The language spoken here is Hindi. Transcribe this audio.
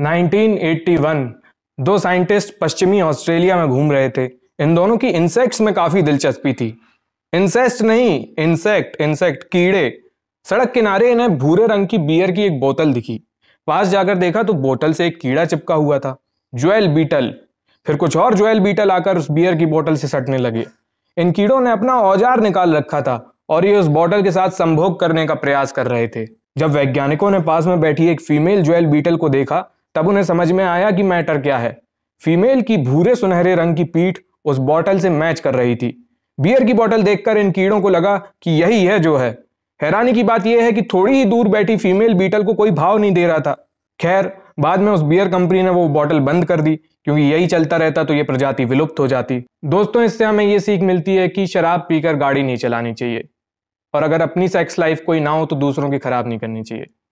1981 दो साइंटिस्ट पश्चिमी ऑस्ट्रेलिया में घूम रहे थे इन दोनों की इंसेक्ट्स में काफी दिलचस्पी थी इंसेस्ट नहीं इंसेक्ट इंसेक्ट कीड़े सड़क किनारे इन्हें भूरे रंग की बियर की एक बोतल दिखी पास जाकर देखा तो बोतल से एक कीड़ा चिपका हुआ था ज्वेल बीटल फिर कुछ और ज्वेल बीटल आकर उस बियर की बोतल से सटने लगे इन कीड़ों ने अपना औजार निकाल रखा था और ये उस बोतल के साथ संभोग करने का प्रयास कर रहे थे जब वैज्ञानिकों ने पास में बैठी एक फीमेल ज्वेल बीटल को देखा तब उन्हें समझ में आया कि मैटर क्या है फीमेल की भूरे सुनहरे रंग की पीठ उस बॉटल से मैच कर रही थी बियर की बॉटल देखकर इन कीड़ों को लगा कि यही है जो है हैरानी की बात यह है कि थोड़ी ही दूर बैठी फीमेल बीटल को कोई भाव नहीं दे रहा था खैर बाद में उस बियर कंपनी ने वो बॉटल बंद कर दी क्योंकि यही चलता रहता तो ये प्रजाति विलुप्त हो जाती दोस्तों इससे हमें ये सीख मिलती है कि शराब पीकर गाड़ी नहीं चलानी चाहिए और अगर अपनी सेक्स लाइफ कोई ना हो तो दूसरों की खराब नहीं करनी चाहिए